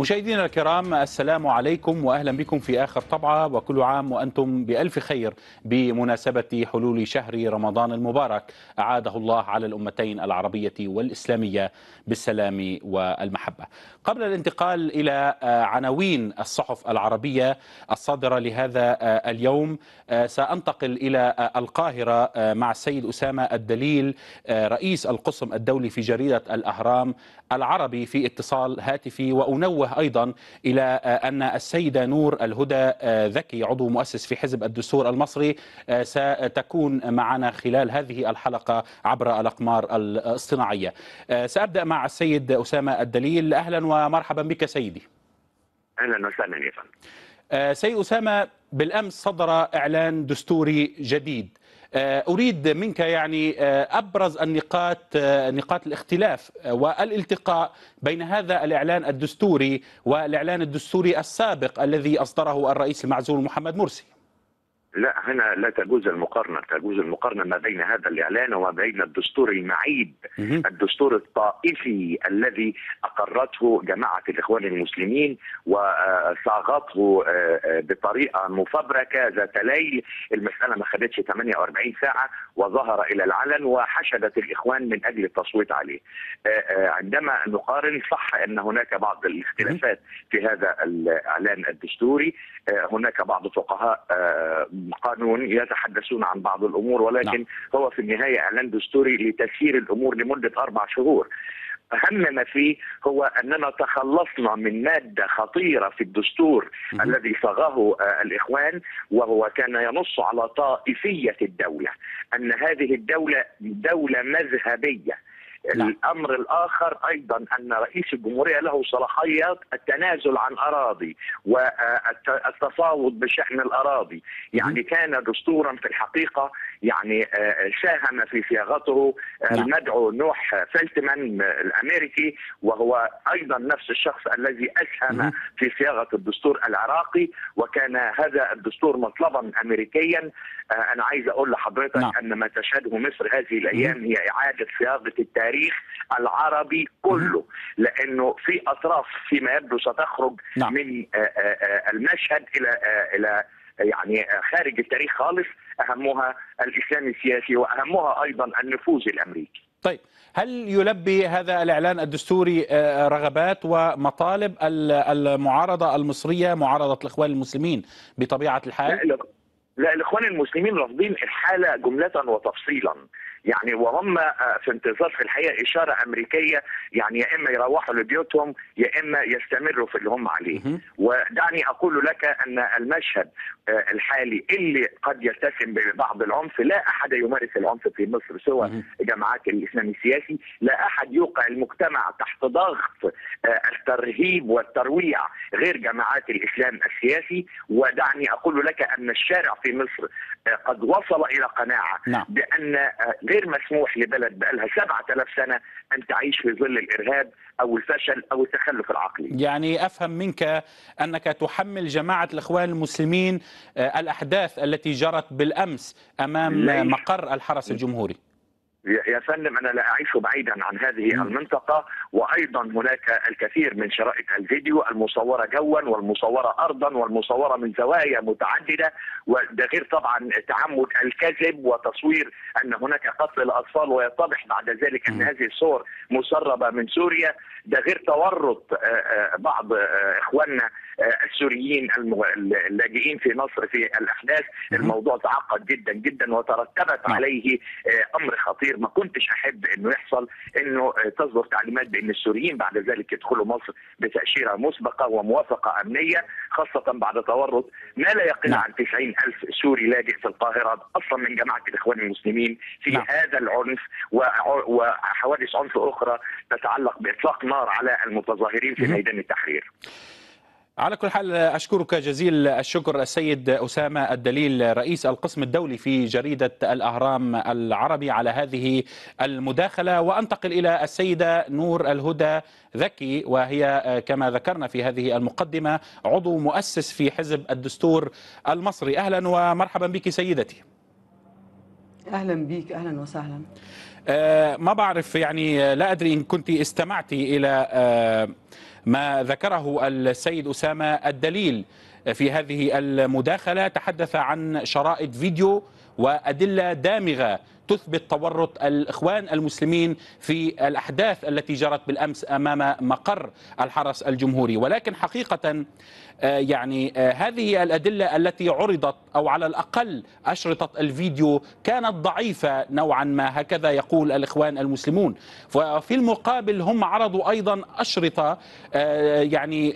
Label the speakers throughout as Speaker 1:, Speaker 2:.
Speaker 1: مشاهدينا الكرام السلام عليكم واهلا بكم في اخر طبعه وكل عام وانتم بالف خير بمناسبه حلول شهر رمضان المبارك اعاده الله على الامتين العربيه والاسلاميه بالسلام والمحبه. قبل الانتقال الى عناوين الصحف العربيه الصادره لهذا اليوم سانتقل الى القاهره مع السيد اسامه الدليل رئيس القسم الدولي في جريده الاهرام العربي في اتصال هاتفي وأنوه أيضا إلى آه، أن السيدة نور الهدى آه، ذكي عضو مؤسس في حزب الدستور المصري آه، ستكون معنا خلال هذه الحلقة عبر الأقمار الاصطناعية سأبدأ مع السيد أسامة الدليل أهلا ومرحبا بك
Speaker 2: سيدي أهلا وسهلا يا فندم
Speaker 1: سيد أسامة بالأمس صدر إعلان دستوري جديد آه، أريد منك يعني آه، أبرز النقاط آه، نقاط الاختلاف والالتقاء بين هذا الإعلان الدستوري والإعلان الدستوري السابق الذي أصدره الرئيس المعزول محمد مرسي
Speaker 2: لا هنا لا تجوز المقارنة تجوز المقارنة ما بين هذا الإعلان وما بين الدستور المعيب الدستور الطائفي الذي أقرته جماعة الإخوان المسلمين وصاغته آه، آه، بطريقة مفبركة ذات ليل المسألة ما خدتش 48 ساعة وظهر الى العلن وحشدت الاخوان من اجل التصويت عليه. آه، آه، عندما نقارن صح ان هناك بعض الاختلافات في هذا الاعلان الدستوري، آه، هناك بعض فقهاء قانون يتحدثون عن بعض الامور ولكن نعم. هو في النهايه اعلان دستوري لتسيير الامور لمده اربع شهور. اهم ما فيه هو اننا تخلصنا من ماده خطيره في الدستور مم. الذي صاغه آه، الاخوان وهو كان ينص على طائفيه الدوله ان هذه الدوله دوله مذهبيه لا. نعم. الامر الاخر ايضا ان رئيس الجمهوريه له صلاحيات التنازل عن اراضي والتفاوض آه، بشان الاراضي يعني كان دستورا في الحقيقه يعني ساهم آه، في صياغته آه، نعم. المدعو نوح فلتمان آه، الامريكي وهو ايضا نفس الشخص الذي اسهم في صياغه الدستور العراقي وكان هذا الدستور مطلبا امريكيا انا عايز اقول لحضرتك نعم. ان ما تشهده مصر هذه الايام هي اعاده صياغه التاريخ العربي كله لانه في اطراف فيما يبدو ستخرج نعم. من المشهد الى الى يعني خارج التاريخ خالص اهمها الاسلام السياسي واهمها ايضا النفوذ الامريكي.
Speaker 1: طيب هل يلبي هذا الاعلان الدستوري آه، رغبات ومطالب المعارضه المصريه معارضه الاخوان المسلمين بطبيعه الحال؟ لا,
Speaker 2: لا الاخوان المسلمين رافضين الحاله جمله وتفصيلا يعني وهم آه، في انتظار في الحقيقه اشاره امريكيه يعني يا اما يروحوا لبيوتهم يا اما يستمروا في اللي هم عليه ودعني اقول لك ان المشهد آه، الحالي اللي قد يتسم ببعض العنف لا احد يمارس العنف في مصر سوى جماعات الاسلام السياسي لا احد يوقع المجتمع تحت ضغط آه، الترهيب والترويع غير جماعات الاسلام السياسي ودعني اقول لك ان الشارع في مصر قد وصل الى قناعه نعم. بان غير مسموح لبلد بقالها 7000 سنه ان تعيش في ظل الارهاب او الفشل او التخلف العقلي.
Speaker 1: يعني افهم منك انك تحمل جماعه الاخوان المسلمين آه، الاحداث التي جرت بالامس امام ليش. مقر الحرس الجمهوري.
Speaker 2: يا فندم انا لا اعيش بعيدا عن هذه المنطقه وايضا هناك الكثير من شرائط الفيديو المصوره جوا والمصوره ارضا والمصوره من زوايا متعدده وده غير طبعا تعمد الكذب وتصوير ان هناك قتل الاطفال ويتضح بعد ذلك ان هذه الصور مسربه من سوريا ده غير تورط آه، آه، بعض آه، اخواننا السوريين اللاجئين في مصر في الاحداث الموضوع تعقد جدا جدا وترتبت نعم. عليه آه، امر خطير ما كنتش احب انه يحصل انه آه، تصدر تعليمات بان السوريين بعد ذلك يدخلوا مصر بتاشيره مسبقه وموافقه امنيه خاصه بعد تورط ما لا يقل نعم. عن 90 الف سوري لاجئ في القاهره اصلا من جماعه الاخوان المسلمين في نعم. هذا العنف وحوادث عنف اخرى تتعلق باطلاق نار على المتظاهرين في ميدان التحرير
Speaker 1: على كل حال أشكرك جزيل الشكر السيد أسامة الدليل رئيس القسم الدولي في جريدة الأهرام العربي على هذه المداخلة وأنتقل إلى السيدة نور الهدى ذكي وهي كما ذكرنا في هذه المقدمة عضو مؤسس في حزب الدستور المصري أهلا ومرحبا بك سيدتي
Speaker 3: أهلا بك أهلا وسهلا
Speaker 1: أه ما بعرف يعني آه، لا أدري إن كنت استمعتي إلى أه ما ذكره السيد أسامة الدليل في هذه المداخلة تحدث عن شرائط فيديو وأدلة دامغة تثبت تورط الإخوان المسلمين في الأحداث التي جرت بالأمس أمام مقر الحرس الجمهوري ولكن حقيقة آه، يعني آه، هذه الأدلة التي عرضت أو على الأقل أشرطة الفيديو كانت ضعيفة نوعا ما هكذا يقول الإخوان المسلمون وفي المقابل هم عرضوا أيضا أشرطة آه، يعني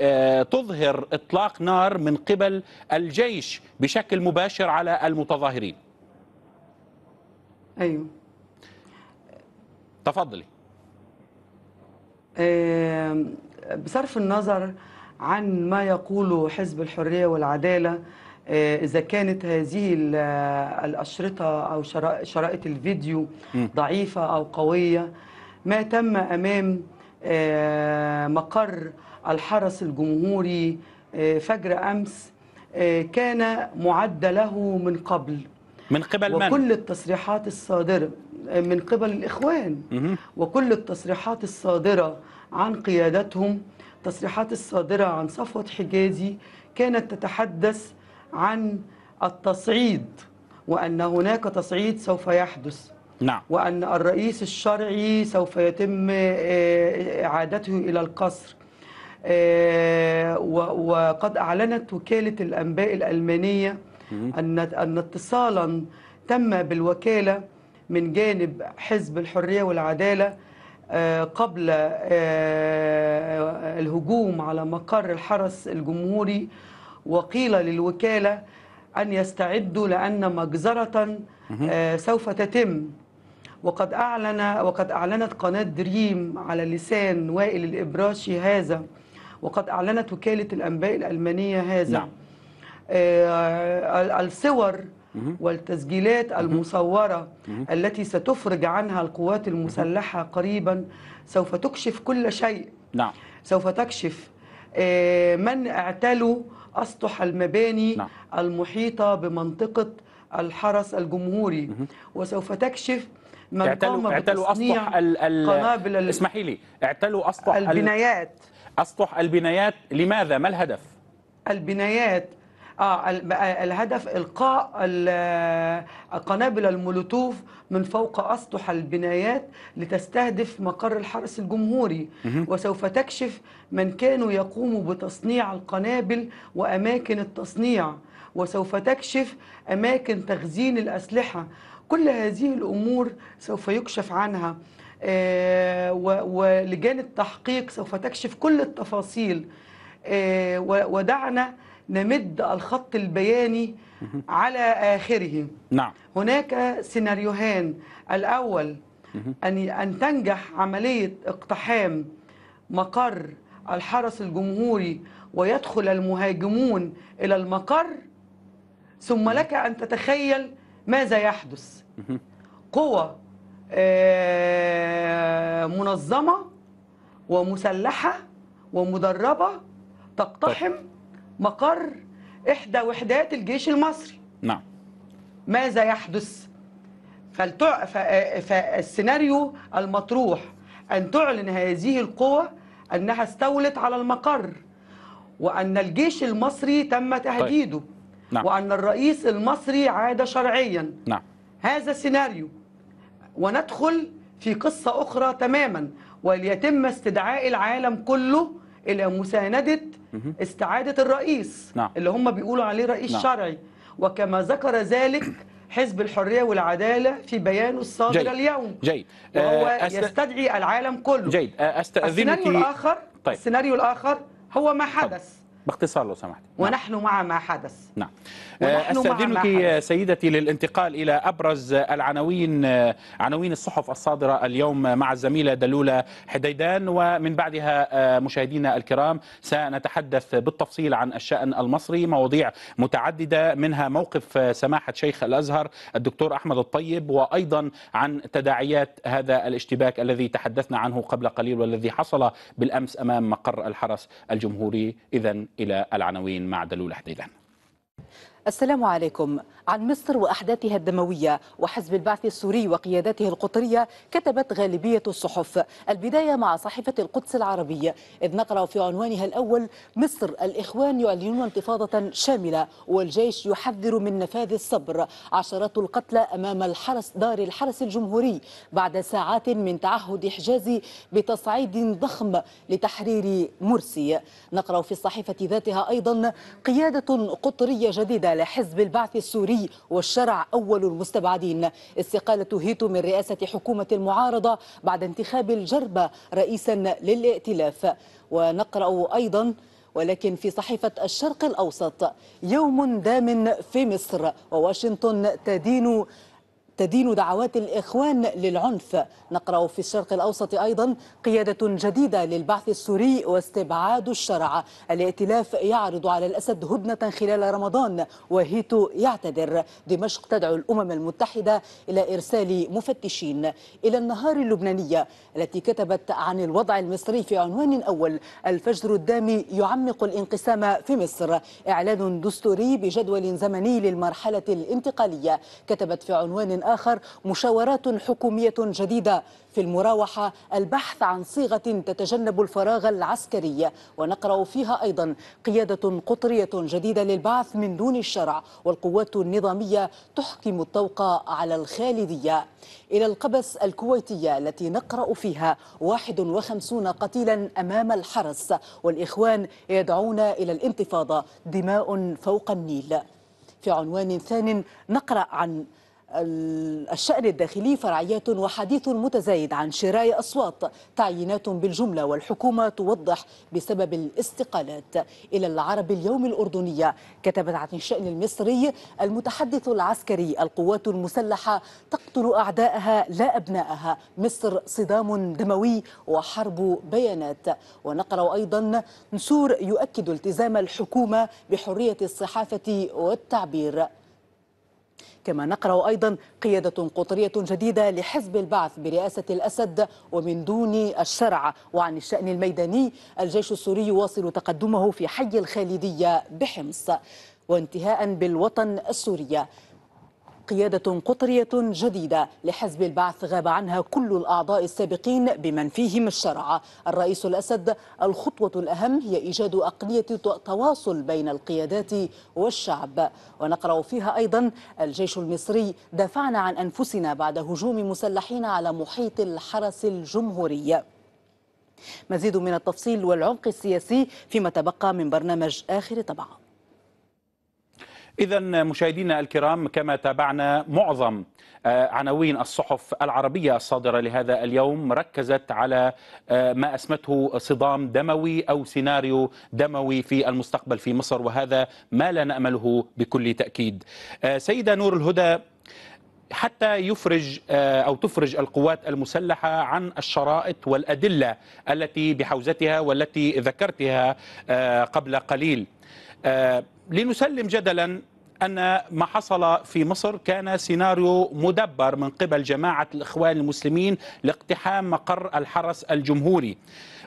Speaker 1: تظهر إطلاق نار من قبل الجيش بشكل مباشر على المتظاهرين ايوه تفضلي
Speaker 3: بصرف النظر عن ما يقوله حزب الحرية والعدالة آه، إذا كانت هذه آه، الأشرطة أو شرائط الفيديو ضعيفة أو قوية ما تم أمام آه، مقر الحرس الجمهوري فجر أمس كان معد له من قبل
Speaker 1: من قبل من؟ وكل
Speaker 3: التصريحات الصادرة من قبل الإخوان وكل التصريحات الصادرة عن قيادتهم التصريحات الصادرة عن صفوة حجازي كانت تتحدث عن التصعيد وأن هناك تصعيد سوف يحدث نعم. وأن الرئيس الشرعي سوف يتم آه، إعادته إلى القصر آه، وقد أعلنت وكالة الأنباء الألمانية أن أن اتصالا تم بالوكالة من جانب حزب الحرية والعدالة آه، قبل آه، آه، الهجوم على مقر الحرس الجمهوري وقيل للوكالة أن يستعدوا لأن مجزرة سوف تتم وقد أعلن وقد أعلنت قناة دريم على لسان وائل الإبراشي هذا وقد أعلنت وكالة الأنباء الألمانية هذا نعم. آه، الصور والتسجيلات المصورة التي ستفرج عنها القوات المسلحة قريبا سوف تكشف كل شيء نعم. سوف تكشف آه، من اعتلوا أسطح المباني نعم. المحيطة بمنطقة الحرس الجمهوري وسوف تكشف من اعتلوا قام اعتلوا أسطح قنابل اسمحي
Speaker 1: لي اعتلوا أسطح البنايات أسطح البنايات لماذا ما الهدف؟
Speaker 3: البنايات آه الهدف إلقاء قنابل المولوتوف من فوق أسطح البنايات لتستهدف مقر الحرس الجمهوري وسوف تكشف من كانوا يقوموا بتصنيع القنابل وأماكن التصنيع وسوف تكشف أماكن تخزين الأسلحة كل هذه الأمور سوف يكشف عنها آه، ولجان التحقيق سوف تكشف كل التفاصيل آه، ودعنا نمد الخط البياني على آخره نعم. هناك سيناريوهان الأول أن أن تنجح عملية اقتحام مقر الحرس الجمهوري ويدخل المهاجمون إلى المقر ثم لك أن تتخيل ماذا يحدث قوة آه، منظمة ومسلحة ومدربة تقتحم طيب. مقر إحدى وحدات الجيش المصري نعم ماذا يحدث؟ فالتع... ف... فالسيناريو المطروح أن تعلن هذه القوة أنها استولت على المقر وأن الجيش المصري تم طيب. تهديده طيب. نعم. وأن الرئيس المصري عاد شرعيا نعم. هذا سيناريو وندخل في قصة أخرى تماما وليتم استدعاء العالم كله إلى مساندة استعادة الرئيس نعم. اللي هم بيقولوا عليه رئيس نعم. شرعي وكما ذكر ذلك حزب الحرية والعدالة في بيانه الصادر اليوم جيد وهو آه، أست... يستدعي العالم كله جيد آه،
Speaker 1: أستأذنك السيناريو الآخر طيب. السيناريو
Speaker 3: الآخر هو ما حدث طب.
Speaker 1: باختصار لو سمحت نعم.
Speaker 3: ونحن نعم. مع ما حدث
Speaker 1: نعم آه، استاذنك سيدتي للانتقال الى ابرز العناوين آه، عناوين الصحف الصادره اليوم مع الزميله دلوله حديدان ومن بعدها آه، مشاهدينا الكرام سنتحدث بالتفصيل عن الشان المصري مواضيع متعدده منها موقف سماحه شيخ الازهر الدكتور احمد الطيب وايضا عن تداعيات هذا الاشتباك الذي تحدثنا عنه قبل قليل والذي حصل بالامس امام مقر الحرس الجمهوري اذا إلى العناوين مع دلول حديدان
Speaker 4: السلام عليكم عن مصر وأحداثها الدموية وحزب البعث السوري وقيادته القطرية كتبت غالبية الصحف البداية مع صحيفة القدس العربية إذ نقرأ في عنوانها الأول مصر الإخوان يعلنون انتفاضة شاملة والجيش يحذر من نفاذ الصبر عشرات القتلى أمام الحرس دار الحرس الجمهوري بعد ساعات من تعهد حجازي بتصعيد ضخم لتحرير مرسي نقرأ في الصحيفة ذاتها أيضا قيادة قطرية جديدة على حزب البعث السوري والشرع أول المستبعدين استقالة هيتو من رئاسة حكومة المعارضة بعد انتخاب الجربة رئيسا للائتلاف ونقرأ أيضا ولكن في صحيفة الشرق الأوسط يوم دام في مصر وواشنطن تدين تدين دعوات الإخوان للعنف نقرأ في الشرق الأوسط أيضا قيادة جديدة للبعث السوري واستبعاد الشرع الائتلاف يعرض على الأسد هدنة خلال رمضان وهيتو يعتذر دمشق تدعو الأمم المتحدة إلى إرسال مفتشين إلى النهار اللبنانية التي كتبت عن الوضع المصري في عنوان أول الفجر الدامي يعمق الانقسام في مصر إعلان دستوري بجدول زمني للمرحلة الانتقالية كتبت في عنوان آخر مشاورات حكومية جديدة في المراوحة البحث عن صيغة تتجنب الفراغ العسكري ونقرأ فيها أيضا قيادة قطرية جديدة للبعث من دون الشرع والقوات النظامية تحكم الطوق على الخالدية إلى القبس الكويتية التي نقرأ فيها 51 قتيلا أمام الحرس والإخوان يدعون إلى الانتفاضة دماء فوق النيل في عنوان ثان نقرأ عن الشأن الداخلي فرعيات وحديث متزايد عن شراء أصوات تعيينات بالجملة والحكومة توضح بسبب الاستقالات إلى العرب اليوم الأردنية كتبت عن الشأن المصري المتحدث العسكري القوات المسلحة تقتل أعداءها لا أبنائها مصر صدام دموي وحرب بيانات ونقرأ أيضا نسور يؤكد التزام الحكومة بحرية الصحافة والتعبير كما نقرأ أيضا قيادة قطرية جديدة لحزب البعث برئاسة الأسد ومن دون الشرع وعن الشأن الميداني الجيش السوري يواصل تقدمه في حي الخالدية بحمص وانتهاء بالوطن السوري قيادة قطرية جديدة لحزب البعث غاب عنها كل الأعضاء السابقين بمن فيهم الشرع الرئيس الأسد الخطوة الأهم هي إيجاد أقلية تواصل بين القيادات والشعب ونقرأ فيها أيضا الجيش المصري دافعنا عن أنفسنا بعد هجوم مسلحين على محيط الحرس الجمهوري مزيد من التفصيل والعمق السياسي فيما تبقى من برنامج آخر طبعه
Speaker 1: إذا مشاهدينا الكرام كما تابعنا معظم آه، عناوين الصحف العربية الصادرة لهذا اليوم ركزت على آه، ما أسمته صدام دموي أو سيناريو دموي في المستقبل في مصر وهذا ما لا نأمله بكل تأكيد آه، سيدة نور الهدى حتى يفرج او تفرج القوات المسلحه عن الشرائط والادله التي بحوزتها والتي ذكرتها قبل قليل لنسلم جدلا أن ما حصل في مصر كان سيناريو مدبر من قبل جماعة الإخوان المسلمين لاقتحام مقر الحرس الجمهوري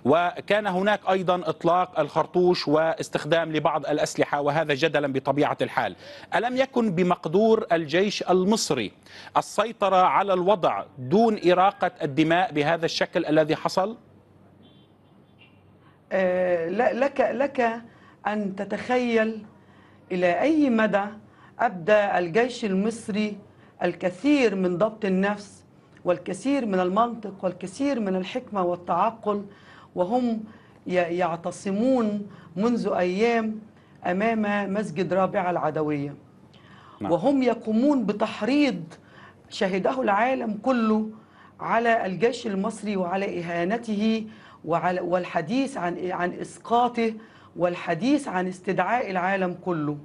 Speaker 1: وكان هناك أيضا إطلاق الخرطوش واستخدام لبعض الأسلحة وهذا جدلا بطبيعة الحال ألم يكن بمقدور الجيش المصري السيطرة على الوضع دون إراقة الدماء بهذا الشكل الذي حصل؟
Speaker 3: أه لك لك أن تتخيل إلى أي مدى أبدى الجيش المصري الكثير من ضبط النفس والكثير من المنطق والكثير من الحكمة والتعقل وهم يعتصمون منذ أيام أمام مسجد رابعة العدوية نعم. وهم يقومون بتحريض شهده العالم كله على الجيش المصري وعلى إهانته وعلى والحديث عن عن إسقاطه والحديث عن استدعاء العالم كله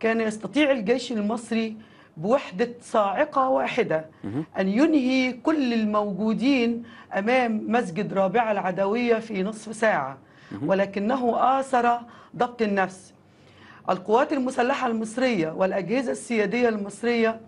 Speaker 3: كان يستطيع الجيش المصري بوحدة صاعقة واحدة أن ينهي كل الموجودين أمام مسجد رابعة العدوية في نصف ساعة ولكنه آثر ضبط النفس القوات المسلحة المصرية والأجهزة السيادية المصرية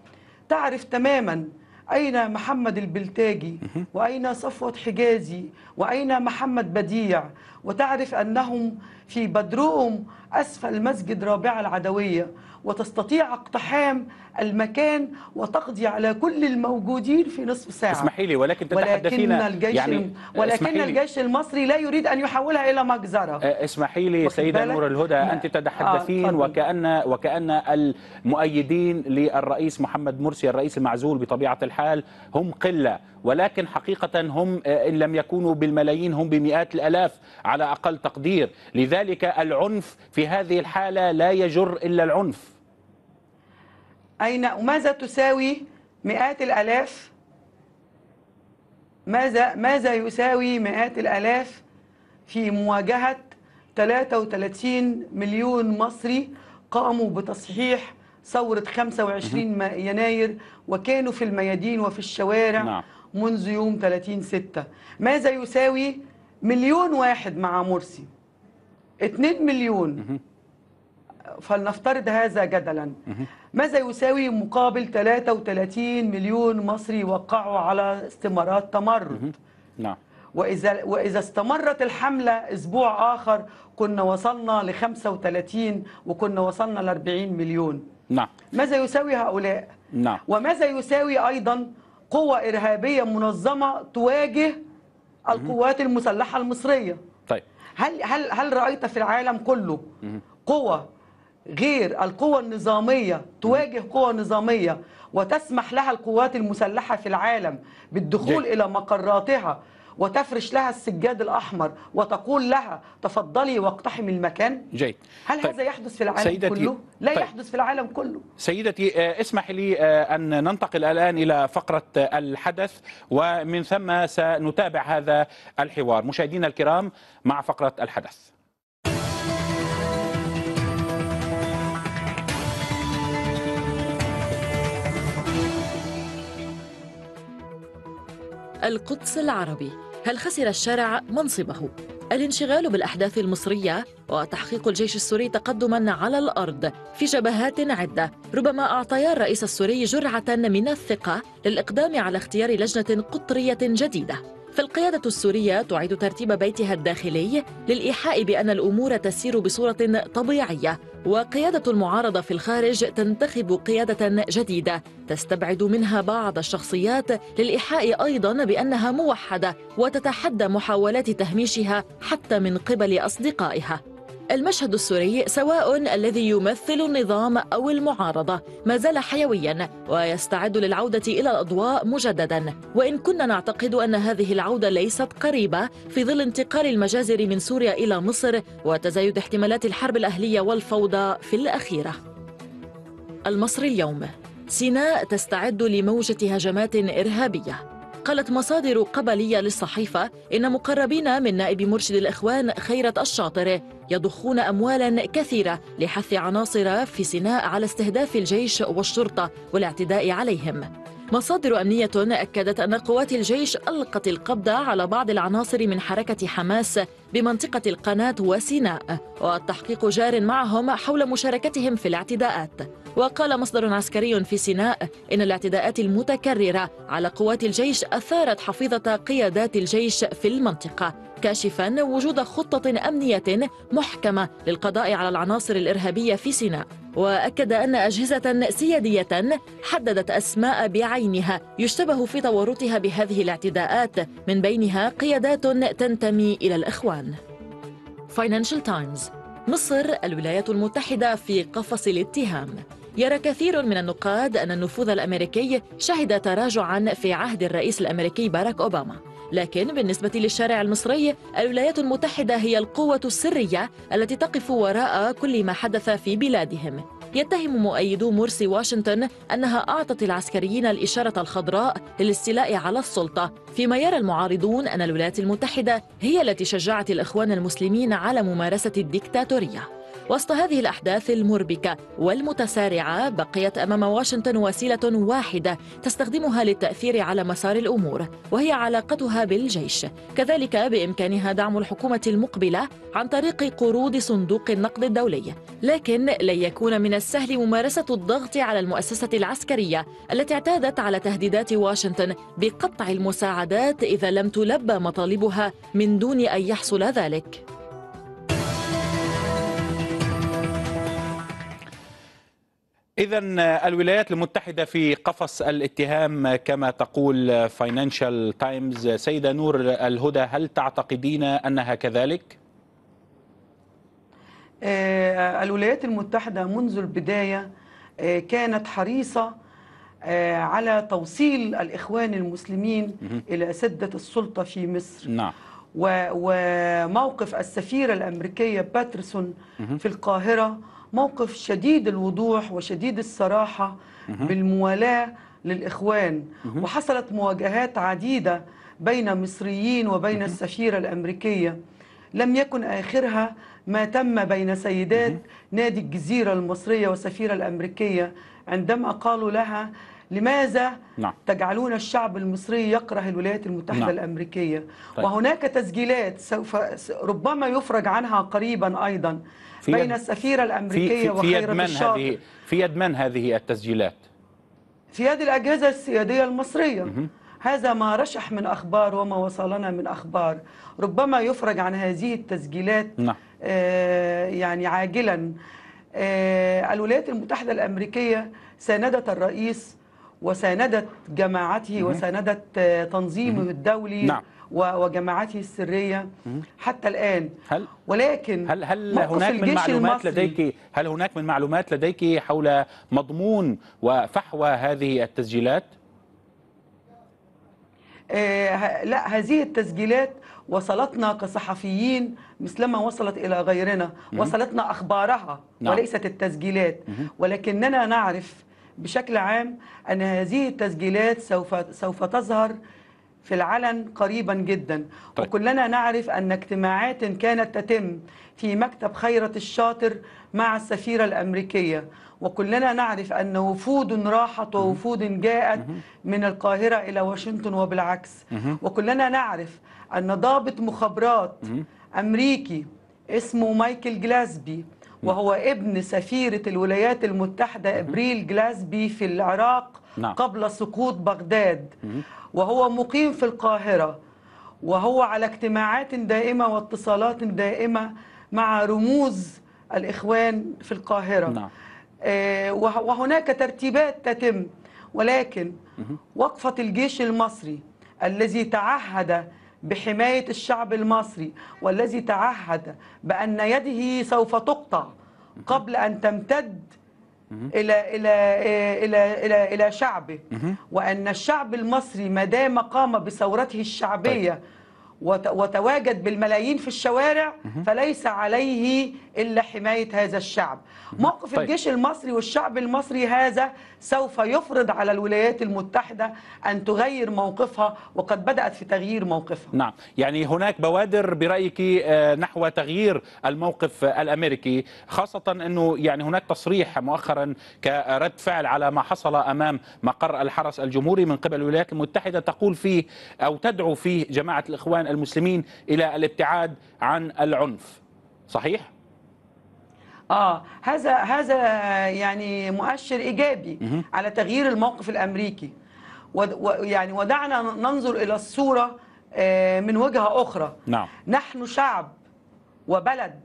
Speaker 3: تعرف تماما أين محمد البلتاجي وأين صفوة حجازي وأين محمد بديع وتعرف أنهم في بدرهم أسفل مسجد رابعة العدوية وتستطيع اقتحام المكان وتقضي على كل الموجودين في نصف ساعة اسمحي لي ولكن تتحدثين ولكن يعني الجيش يعني ولكن الجيش المصري لا يريد أن يحولها إلى مجزرة
Speaker 1: اسمحي لي سيدة نور الهدى أنت آه، تتحدثين آه وكأن وكأن المؤيدين للرئيس محمد مرسي الرئيس المعزول بطبيعة الحال هم قلة ولكن حقيقة هم آه، إن لم يكونوا بالملايين هم بمئات الألاف على أقل تقدير لذلك العنف في هذه الحالة لا يجر إلا العنف أين ماذا
Speaker 3: تساوي مئات الألاف ماذا ماذا يساوي مئات الآلاف في مواجهة 33 مليون مصري قاموا بتصحيح ثورة 25 يناير وكانوا في الميادين وفي الشوارع نعم. منذ يوم 30 6 ماذا يساوي مليون واحد مع مرسي 2 مليون فلنفترض هذا جدلا ماذا يساوي مقابل 33 مليون مصري وقعوا على استمارات تمرد نعم وإذا, وإذا استمرت الحملة أسبوع آخر كنا وصلنا ل 35 وكنا وصلنا ل 40 مليون نعم ماذا يساوي هؤلاء؟ نعم وماذا يساوي أيضا قوة إرهابية منظمة تواجه القوات المسلحة المصرية طيب هل هل هل رأيت في العالم كله قوة غير القوة النظامية تواجه قوة نظامية وتسمح لها القوات المسلحة في العالم بالدخول جي. إلى مقراتها وتفرش لها السجاد الأحمر وتقول لها تفضلي واقتحمي المكان
Speaker 1: جيد هل طيب. هذا يحدث في العالم سيدتي. كله؟ لا طيب. يحدث
Speaker 3: في العالم كله
Speaker 1: سيدتي آه، اسمح لي آه، أن ننتقل الآن إلى فقرة آه، الحدث ومن ثم سنتابع هذا الحوار مشاهدينا الكرام مع فقرة الحدث
Speaker 5: القدس العربي هل خسر الشارع منصبه؟ الانشغال بالأحداث المصرية وتحقيق الجيش السوري تقدما على الأرض في جبهات عدة ربما أعطيا الرئيس السوري جرعة من الثقة للإقدام على اختيار لجنة قطرية جديدة فالقيادة السورية تعيد ترتيب بيتها الداخلي للإيحاء بأن الأمور تسير بصورة طبيعية وقيادة المعارضة في الخارج تنتخب قيادة جديدة تستبعد منها بعض الشخصيات للإيحاء أيضا بأنها موحدة وتتحدى محاولات تهميشها حتى من قبل أصدقائها المشهد السوري سواء الذي يمثل النظام أو المعارضة ما زال حيويا ويستعد للعودة إلى الأضواء مجددا وإن كنا نعتقد أن هذه العودة ليست قريبة في ظل انتقال المجازر من سوريا إلى مصر وتزايد احتمالات الحرب الأهلية والفوضى في الأخيرة المصري اليوم سيناء تستعد لموجة هجمات إرهابية قالت مصادر قبلية للصحيفة إن مقربين من نائب مرشد الإخوان خيرة الشاطر يضخون أموالا كثيرة لحث عناصر في سيناء على استهداف الجيش والشرطة والاعتداء عليهم مصادر أمنية أكدت أن قوات الجيش ألقت القبض على بعض العناصر من حركة حماس بمنطقة القناة وسيناء والتحقيق جار معهم حول مشاركتهم في الاعتداءات وقال مصدر عسكري في سيناء إن الاعتداءات المتكررة على قوات الجيش أثارت حفيظة قيادات الجيش في المنطقة كاشفا وجود خطة أمنية محكمة للقضاء على العناصر الإرهابية في سيناء وأكد أن أجهزة سيادية حددت أسماء بعينها يشتبه في تورطها بهذه الاعتداءات من بينها قيادات تنتمي إلى الإخوان فاينانشال تايمز مصر الولايات المتحدة في قفص الاتهام يرى كثير من النقاد أن النفوذ الأمريكي شهد تراجعاً في عهد الرئيس الأمريكي باراك أوباما لكن بالنسبة للشارع المصري الولايات المتحدة هي القوة السرية التي تقف وراء كل ما حدث في بلادهم يتهم مؤيدو مرسي واشنطن أنها أعطت العسكريين الإشارة الخضراء للاستيلاء على السلطة فيما يرى المعارضون أن الولايات المتحدة هي التي شجعت الإخوان المسلمين على ممارسة الديكتاتورية وسط هذه الأحداث المربكة والمتسارعة بقيت أمام واشنطن وسيلة واحدة تستخدمها للتأثير على مسار الأمور وهي علاقتها بالجيش كذلك بإمكانها دعم الحكومة المقبلة عن طريق قروض صندوق النقد الدولي لكن لن يكون من السهل ممارسة الضغط على المؤسسة العسكرية التي اعتادت على تهديدات واشنطن بقطع المساعدات إذا لم تلبى مطالبها من دون أن يحصل ذلك
Speaker 1: إذا آه، الولايات المتحدة في قفص الاتهام آه، كما تقول فاينانشال آه، تايمز سيدة نور الهدى هل تعتقدين أنها كذلك؟
Speaker 3: الولايات المتحدة منذ البداية كانت حريصة على توصيل الإخوان المسلمين إلى سدة السلطة في مصر نعم. وموقف السفيرة الأمريكية باترسون في القاهرة موقف شديد الوضوح وشديد الصراحة بالموالاة للإخوان وحصلت مواجهات عديدة بين مصريين وبين السفيرة الأمريكية لم يكن آخرها ما تم بين سيدات نادي الجزيرة المصرية والسفيرة الأمريكية عندما قالوا لها لماذا نعم. تجعلون الشعب المصري يكره الولايات المتحدة نعم. الأمريكية طيب. وهناك تسجيلات سوف ربما يفرج عنها قريبا أيضا في بين السفيرة الأمريكية في, في, في وخيرة يد من الشاطر هذه
Speaker 1: في يد من هذه التسجيلات؟
Speaker 3: في يد الأجهزة السيادية المصرية مه. هذا ما رشح من أخبار وما وصلنا من أخبار ربما يفرج عن هذه التسجيلات نعم. آه يعني عاجلا آه الولايات المتحدة الأمريكية ساندت الرئيس وساندت جماعته وساندت تنظيمه الدولي نعم. وجماعته السرية
Speaker 1: حتى الآن هل ولكن هل هل هناك من معلومات لديك هل هناك من معلومات لديك حول مضمون وفحوى هذه التسجيلات؟
Speaker 3: آه لا هذه التسجيلات وصلتنا كصحفيين مثلما وصلت إلى غيرنا وصلتنا أخبارها نعم. وليست التسجيلات ولكننا نعرف بشكل عام أن هذه التسجيلات سوف, سوف تظهر في العلن قريبا جدا طيب. وكلنا نعرف أن اجتماعات كانت تتم في مكتب خيرة الشاطر مع السفيرة الأمريكية وكلنا نعرف أن وفود راحت ووفود جاءت من القاهرة إلى واشنطن وبالعكس وكلنا نعرف أن ضابط مخابرات أمريكي اسمه مايكل جلاسبي وهو ابن سفيرة الولايات المتحدة إبريل جلاسبي في العراق نعم. قبل سقوط بغداد وهو مقيم في القاهرة وهو على اجتماعات دائمة واتصالات دائمة مع رموز الإخوان في القاهرة نعم. آه، وهناك ترتيبات تتم ولكن وقفة الجيش المصري الذي تعهد بحماية الشعب المصري والذي تعهد بأن يده سوف تقطع قبل أن تمتد إلى إلى إلى إلى إلى شعبه وأن الشعب المصري ما دام قام بثورته الشعبية طيب. وتواجد بالملايين في الشوارع فليس عليه إلا حماية هذا الشعب موقف طيب. الجيش المصري والشعب المصري هذا سوف يفرض على الولايات المتحدة أن تغير موقفها وقد بدأت في تغيير موقفها
Speaker 1: نعم يعني هناك بوادر برأيك آه، نحو تغيير الموقف الأمريكي خاصة أنه يعني هناك تصريح مؤخرا كرد فعل على ما حصل أمام مقر الحرس الجمهوري من قبل الولايات المتحدة تقول فيه أو تدعو فيه جماعة الإخوان الان المسلمين الى الابتعاد عن العنف صحيح
Speaker 3: اه هذا هذا يعني مؤشر ايجابي مه. على تغيير الموقف الامريكي ويعني ودعنا ننظر الى الصوره آه، من وجهه اخرى نعم. نحن شعب وبلد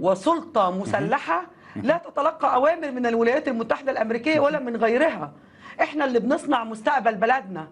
Speaker 3: وسلطه مسلحه مه. لا تتلقى اوامر من الولايات المتحده الامريكيه ولا من غيرها احنا اللي بنصنع مستقبل بلدنا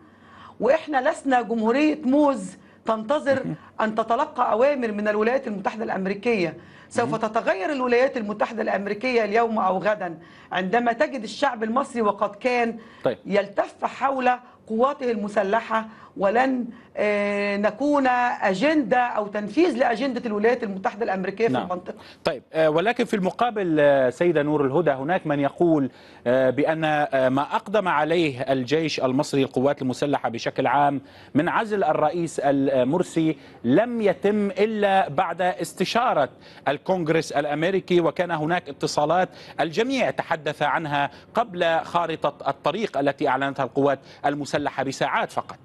Speaker 3: واحنا لسنا جمهوريه موز تنتظر أن تتلقى أوامر من الولايات المتحدة الأمريكية سوف تتغير الولايات المتحدة الأمريكية اليوم أو غدا عندما تجد الشعب المصري وقد كان طيب. يلتف حول قواته المسلحة ولن آه، نكون
Speaker 1: أجندة أو تنفيذ لأجندة الولايات المتحدة الأمريكية نعم. في المنطقة طيب آه، ولكن في المقابل آه، سيدة نور الهدى هناك من يقول بأن ما أقدم عليه الجيش المصري القوات المسلحة بشكل عام من عزل الرئيس المرسي لم يتم إلا بعد استشارة الكونغرس الأمريكي وكان هناك اتصالات الجميع تحدث عنها قبل خارطة الطريق التي أعلنتها القوات المسلحة مسلحة بساعات فقط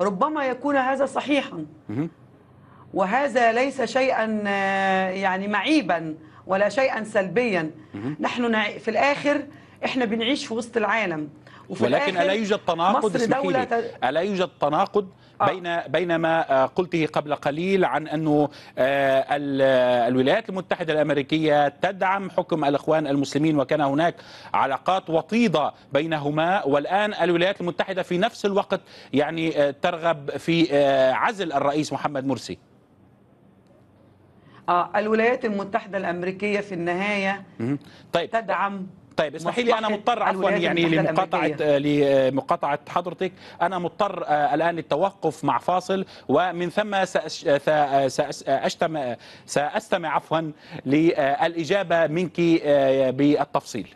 Speaker 1: ربما
Speaker 3: يكون هذا صحيحا وهذا ليس شيئا آه، يعني معيبا ولا شيئا سلبيا نحن في الآخر احنا بنعيش في وسط العالم
Speaker 1: ولكن الا يوجد تناقض اسمحي لي الا يوجد تناقض آه. بين بين ما آه، قلته قبل قليل عن انه آه، الولايات المتحده الامريكيه تدعم حكم الاخوان المسلمين وكان هناك علاقات وطيده بينهما والان الولايات المتحده في نفس الوقت يعني ترغب في عزل الرئيس محمد مرسي
Speaker 3: الولايات المتحدة الأمريكية في النهاية طيب. تدعم طيب اسمحي لي انا مضطر عفوا يعني لمقاطعه
Speaker 1: لمقاطعه آه، آه، حضرتك انا مضطر آه، الان للتوقف مع فاصل ومن ثم ساستمع ساستمع عفوا للاجابه منك بالتفصيل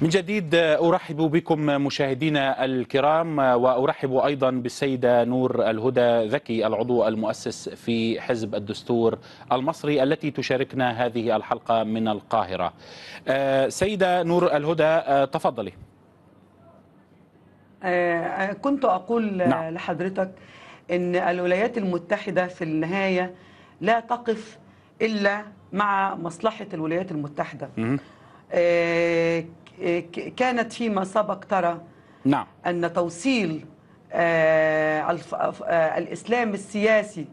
Speaker 1: من جديد أرحب بكم مشاهدينا الكرام وأرحب أيضا بالسيدة نور الهدى ذكي العضو المؤسس في حزب الدستور المصري التي تشاركنا هذه الحلقة من القاهرة آه، سيدة نور الهدى آه، تفضلي
Speaker 3: آه، كنت أقول نعم. لحضرتك أن الولايات المتحدة في النهاية لا تقف إلا مع مصلحة الولايات المتحدة م إيه، كانت فيما سبق ترى نعم. أن توصيل آه، آه، الإسلام السياسي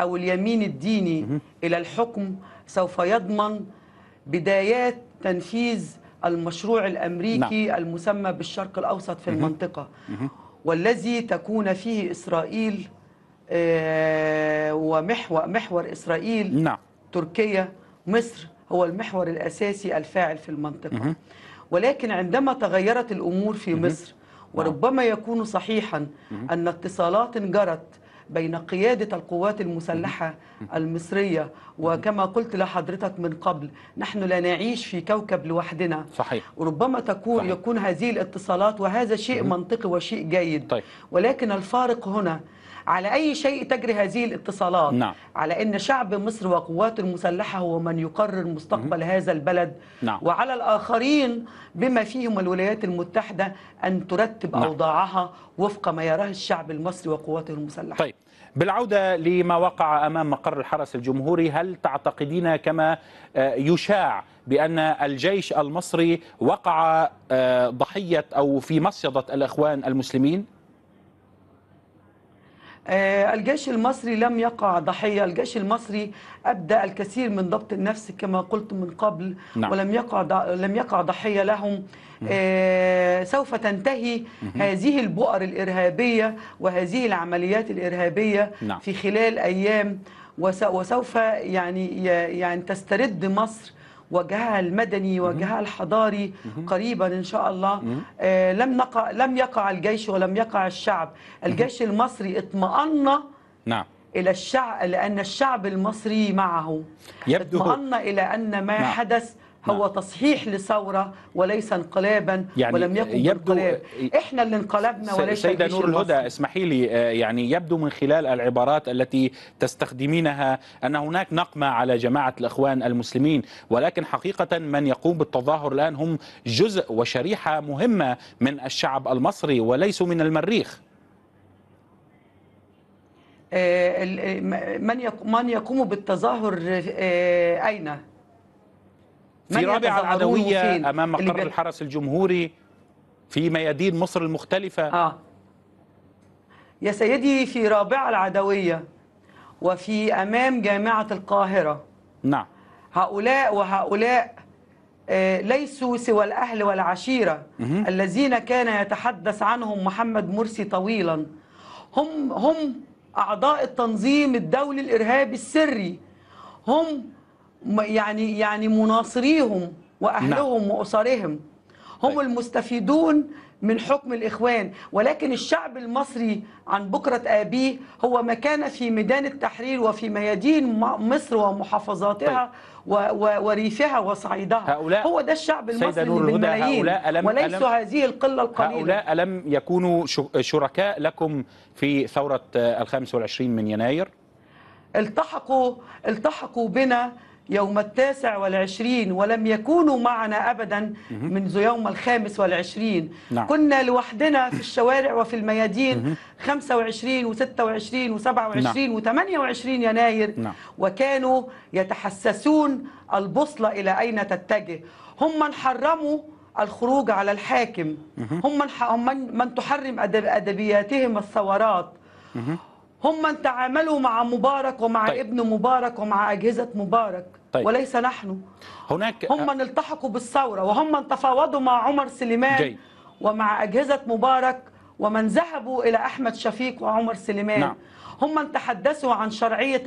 Speaker 3: أو اليمين الديني مه. إلى الحكم سوف يضمن بدايات تنفيذ المشروع الأمريكي نعم. المسمى بالشرق الأوسط في مه. المنطقة مه. والذي تكون فيه إسرائيل آه، ومحور محور إسرائيل نعم. تركيا مصر هو المحور الأساسي الفاعل في المنطقة ولكن عندما تغيرت الأمور في مصر نعم. وربما يكون صحيحا أن اتصالات جرت بين قيادة القوات المسلحة المصرية وكما قلت لحضرتك من قبل نحن لا نعيش في كوكب لوحدنا صحيح وربما تكون صحيح. يكون هذه الاتصالات وهذا شيء منطقي وشيء جيد طيب. ولكن الفارق هنا على أي شيء تجري هذه الاتصالات نعم. على أن شعب مصر وقواته المسلحة هو من يقرر مستقبل مم. هذا البلد نعم. وعلى الآخرين بما فيهم الولايات المتحدة أن ترتب نعم. أوضاعها وفق ما
Speaker 1: يراه الشعب المصري وقواته المسلحة طيب بالعودة لما وقع أمام مقر الحرس الجمهوري هل تعتقدين كما آه، يشاع بأن الجيش المصري وقع آه، ضحية أو في مصيدة الإخوان المسلمين؟
Speaker 3: آه، الجيش المصري لم يقع ضحية الجيش المصري أبدى الكثير من ضبط النفس كما قلت من قبل نعم. ولم يقع لم يقع ضحية لهم آه سوف تنتهي هذه البؤر الإرهابية وهذه العمليات الإرهابية نعم. في خلال أيام وسوف يعني يعني تسترد مصر وجهها المدني وجهها الحضاري قريبا ان شاء الله آه، لم نقع لم يقع الجيش ولم يقع الشعب الجيش المصري اطمأن نعم إلى الشعب لأن الشعب المصري معه يبدو اطمأن إلى أن ما نعم. حدث هو نعم. تصحيح لثورة وليس انقلابا يعني ولم يكن يبدو انقلاب إيه. احنا اللي انقلبنا وليس سيدة نور الهدى
Speaker 1: اسمحي لي آه، يعني يبدو من خلال العبارات التي تستخدمينها أن هناك نقمة على جماعة الإخوان المسلمين ولكن حقيقة من يقوم بالتظاهر الآن هم جزء وشريحة مهمة من الشعب المصري وليسوا من المريخ
Speaker 3: آه، من من يقوم بالتظاهر آه، اين
Speaker 1: في رابعة العدوية أمام مقر الحرس الجمهوري في ميادين مصر المختلفة
Speaker 3: آه. يا سيدي في رابعة العدوية وفي أمام جامعة القاهرة نعم هؤلاء وهؤلاء آه، ليسوا سوى الأهل والعشيرة مهم. الذين كان يتحدث عنهم محمد مرسي طويلا هم هم أعضاء التنظيم الدولي الإرهابي السري هم يعني يعني مناصريهم واهلهم نعم. واسرهم هم طيب. المستفيدون من حكم الإخوان ولكن الشعب المصري عن بكرة آبيه هو ما كان في ميدان التحرير وفي ميادين مصر
Speaker 1: ومحافظاتها
Speaker 3: طيب. وريفها وصعيدها هؤلاء هو ده الشعب المصري اللي بالملايين وليس ألم هذه
Speaker 1: القلة القليلة هؤلاء ألم يكونوا شركاء لكم في ثورة ال 25 من يناير؟ التحقوا
Speaker 3: التحقوا بنا يوم التاسع والعشرين ولم يكونوا معنا أبدا منذ يوم الخامس والعشرين نعم. كنا لوحدنا في الشوارع وفي الميادين 25 و26 و27 نعم. و28 يناير نعم. وكانوا يتحسسون البوصلة إلى أين تتجه هم من حرموا الخروج على الحاكم هم من, من تحرم أدبياتهم الثورات هم من تعاملوا مع مبارك ومع طيب. ابن مبارك ومع أجهزة مبارك طيب. وليس نحن هناك هم من التحقوا بالثورة وهم من تفاوضوا مع عمر سليمان جاي. ومع أجهزة مبارك ومن ذهبوا إلى أحمد شفيق وعمر سليمان نعم. هم من تحدثوا عن شرعية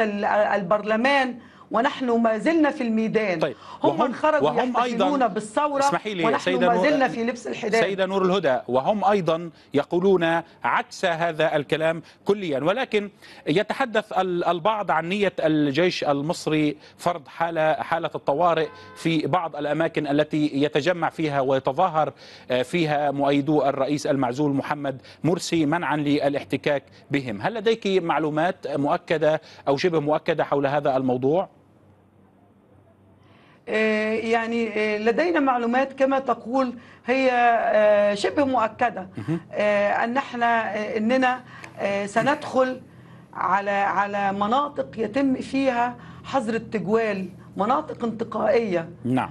Speaker 3: البرلمان ونحن ما زلنا في الميدان طيب. هم وهم خرجوا وهم يحتفلون بالثورة ونحن ما زلنا في لبس الحداد سيدة
Speaker 1: نور الهدى وهم أيضا يقولون عكس هذا الكلام كليا ولكن يتحدث البعض عن نية الجيش المصري فرض حالة, حالة الطوارئ في بعض الأماكن التي يتجمع فيها ويتظاهر آه، فيها مؤيدو الرئيس المعزول محمد مرسي منعا للاحتكاك بهم هل لديك معلومات مؤكدة أو شبه مؤكدة حول هذا الموضوع؟
Speaker 3: آه، يعني آه، لدينا معلومات كما تقول هي آه، شبه مؤكده ان احنا اننا سندخل على على مناطق يتم فيها حظر التجوال مناطق انتقائيه نعم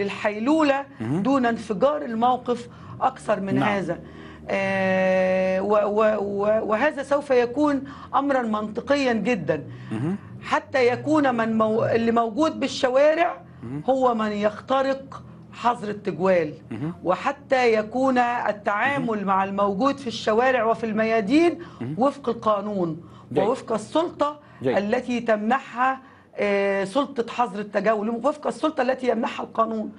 Speaker 3: للحيلوله دون انفجار الموقف اكثر من نعم. هذا وهذا سوف يكون امرا منطقيا جدا حتى يكون من مو... اللي موجود بالشوارع هو من يخترق حظر التجوال وحتى يكون التعامل مع الموجود في الشوارع وفي الميادين وفق القانون ووفق السلطة التي تمنحها آه، سلطة حظر التجول وفق السلطة التي يمنحها القانون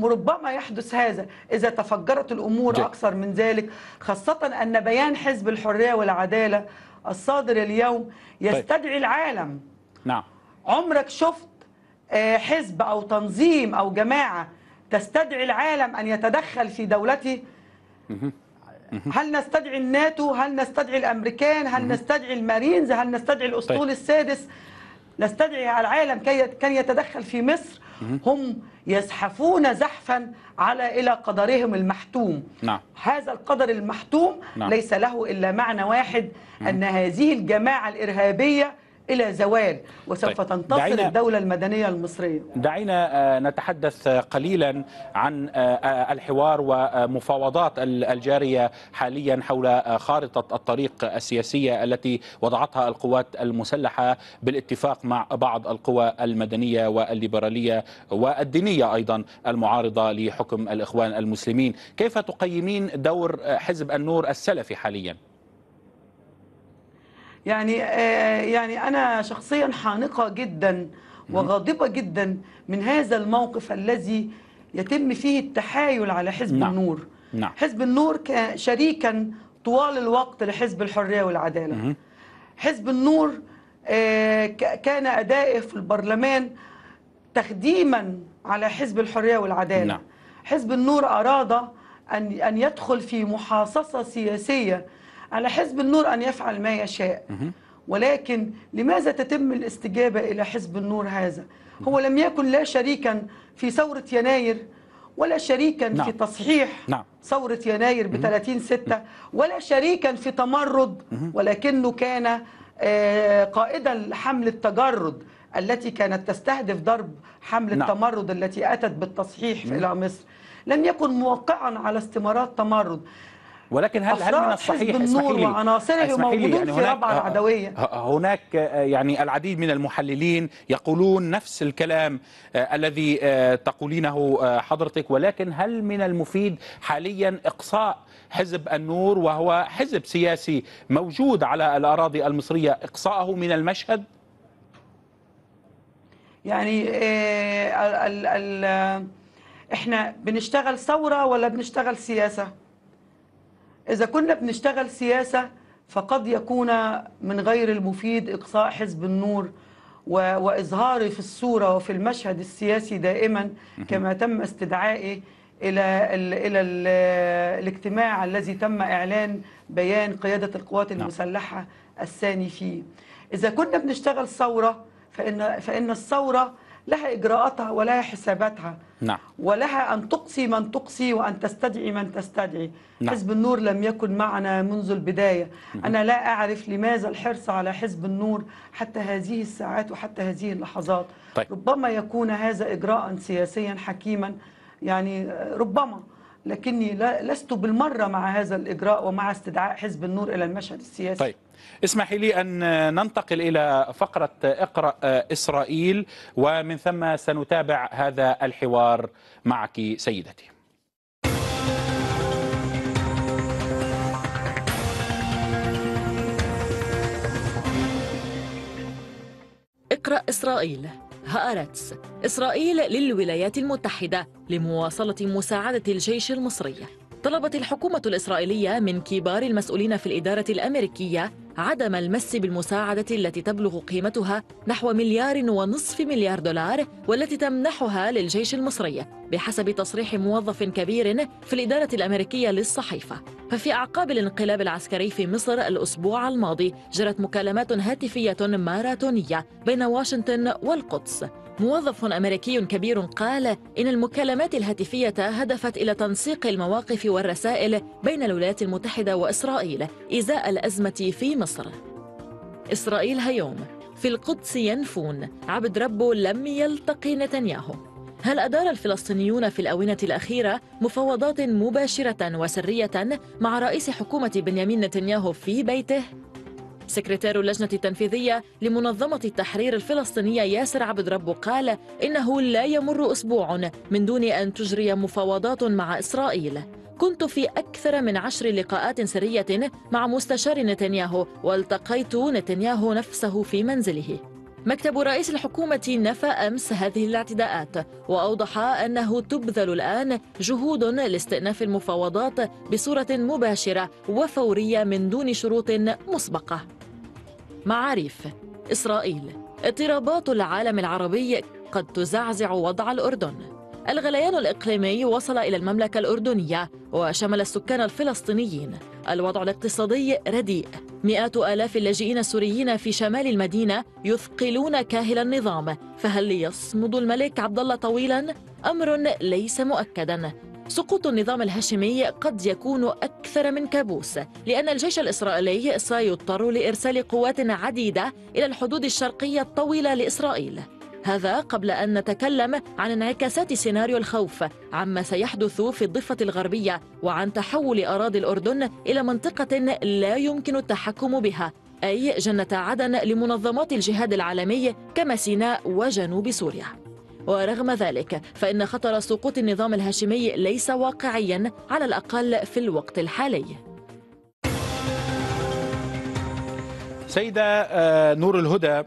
Speaker 3: فربما يحدث هذا إذا تفجرت الأمور أكثر من ذلك خاصة أن بيان حزب الحرية والعدالة الصادر اليوم طيب. يستدعي طيب. العالم نعم عمرك شفت آه، حزب أو تنظيم أو جماعة تستدعي العالم أن يتدخل في دولته هل نستدعي الناتو هل نستدعي الأمريكان هل نستدعي المارينز هل نستدعي الأسطول طيب. السادس نستدعي العالم كي كان يتدخل في مصر هم يزحفون زحفا على إلى قدرهم المحتوم نعم. هذا القدر المحتوم نعم. ليس له إلا معنى واحد نعم. أن هذه الجماعة الإرهابية إلى زوال وسوف طيب. تنتصر دعينا الدولة المدنية المصرية
Speaker 1: دعينا آه، نتحدث آه، قليلا عن آه، الحوار ومفاوضات الجارية حاليا حول خارطة الطريق السياسية التي وضعتها القوات المسلحة بالاتفاق مع بعض القوى المدنية والليبرالية والدينية أيضا المعارضة لحكم الإخوان المسلمين كيف تقيمين دور حزب النور السلفي حاليا؟
Speaker 3: يعني آه، يعني أنا شخصيا حانقة جدا وغاضبة جدا من هذا الموقف الذي يتم فيه التحايل على حزب نعم. النور نعم. حزب النور شريكا طوال الوقت لحزب الحرية والعدالة مم. حزب النور آه، كان أدائه في البرلمان تخديما على حزب الحرية والعدالة نعم. حزب النور أراد أن أن يدخل في محاصصة سياسية على حزب النور أن يفعل ما يشاء ولكن لماذا تتم الاستجابة إلى حزب النور هذا هو لم يكن لا شريكا في ثورة يناير ولا شريكا نعم. في تصحيح نعم. ثورة يناير ب 30 6 ولا شريكا في تمرد ولكنه كان آه، قائدا لحمل التجرد التي كانت تستهدف ضرب حمل نعم. التمرد التي أتت بالتصحيح نعم. إلى مصر لم يكن موقعا على استمرار تمرد
Speaker 1: ولكن هل هل من الصحيح اسمحي لي وعناصره موجودين يعني في ربعة آه، العدوية آه، آه، هناك يعني العديد من المحللين يقولون نفس الكلام الذي تقولينه حضرتك ولكن هل من المفيد حاليا اقصاء حزب النور وهو حزب سياسي موجود على الأراضي المصرية اقصائه من المشهد؟
Speaker 3: يعني ال ال احنا بنشتغل ثوره ولا بنشتغل سياسه إذا كنا بنشتغل سياسة فقد يكون من غير المفيد إقصاء حزب النور وإظهاري في الصورة وفي المشهد السياسي دائما كما تم استدعائي إلى إلى الاجتماع الذي تم إعلان بيان قيادة القوات نعم. المسلحة الثاني فيه إذا كنا بنشتغل ثورة فإن, فإن الثورة لها إجراءاتها ولها حساباتها نعم. ولها أن تقصي من تقصي وأن تستدعي من تستدعي نعم. حزب النور لم يكن معنا منذ البداية مم. أنا لا أعرف لماذا الحرص على حزب النور حتى هذه الساعات وحتى هذه اللحظات طيب. ربما يكون هذا إجراء سياسيا حكيما يعني ربما لكني لست بالمرة مع هذا الإجراء ومع استدعاء حزب النور إلى المشهد السياسي طيب
Speaker 1: اسمحي لي أن ننتقل إلى فقرة اقرأ إسرائيل ومن ثم سنتابع هذا الحوار معك سيدتي
Speaker 5: اقرأ إسرائيل هآرتس إسرائيل للولايات المتحدة لمواصلة مساعدة الجيش المصري طلبت الحكومة الإسرائيلية من كبار المسؤولين في الإدارة الأمريكية عدم المس بالمساعدة التي تبلغ قيمتها نحو مليار ونصف مليار دولار والتي تمنحها للجيش المصري بحسب تصريح موظف كبير في الإدارة الأمريكية للصحيفة ففي أعقاب الانقلاب العسكري في مصر الأسبوع الماضي جرت مكالمات هاتفية ماراثونية بين واشنطن والقدس موظف أمريكي كبير قال إن المكالمات الهاتفية هدفت إلى تنسيق المواقف والرسائل بين الولايات المتحدة وإسرائيل إزاء الأزمة في مصر إسرائيل هيوم في القدس ينفون عبد ربه لم يلتقي نتنياهو هل أدار الفلسطينيون في الأونة الأخيرة مفاوضات مباشرة وسرية مع رئيس حكومة بنيامين نتنياهو في بيته؟ سكرتير اللجنة التنفيذية لمنظمة التحرير الفلسطينية ياسر عبد ربه قال إنه لا يمر أسبوع من دون أن تجري مفاوضات مع إسرائيل كنت في أكثر من عشر لقاءات سرية مع مستشار نتنياهو والتقيت نتنياهو نفسه في منزله مكتب رئيس الحكومة نفى أمس هذه الاعتداءات وأوضح أنه تبذل الآن جهود لاستئناف المفاوضات بصورة مباشرة وفورية من دون شروط مسبقة معاريف إسرائيل اضطرابات العالم العربي قد تزعزع وضع الأردن الغليان الإقليمي وصل إلى المملكة الأردنية وشمل السكان الفلسطينيين الوضع الاقتصادي رديء مئات آلاف اللاجئين السوريين في شمال المدينة يثقلون كاهل النظام فهل يصمد الملك عبد الله طويلا؟ أمر ليس مؤكدا سقوط النظام الهاشمي قد يكون أكثر من كابوس لأن الجيش الإسرائيلي سيضطر لإرسال قوات عديدة إلى الحدود الشرقية الطويلة لإسرائيل هذا قبل أن نتكلم عن انعكاسات سيناريو الخوف عما سيحدث في الضفة الغربية وعن تحول أراضي الأردن إلى منطقة لا يمكن التحكم بها أي جنة عدن لمنظمات الجهاد العالمي كما سيناء وجنوب سوريا ورغم ذلك فإن خطر سقوط النظام الهاشمي ليس واقعيا على الأقل في الوقت الحالي
Speaker 1: سيدة آه، نور الهدى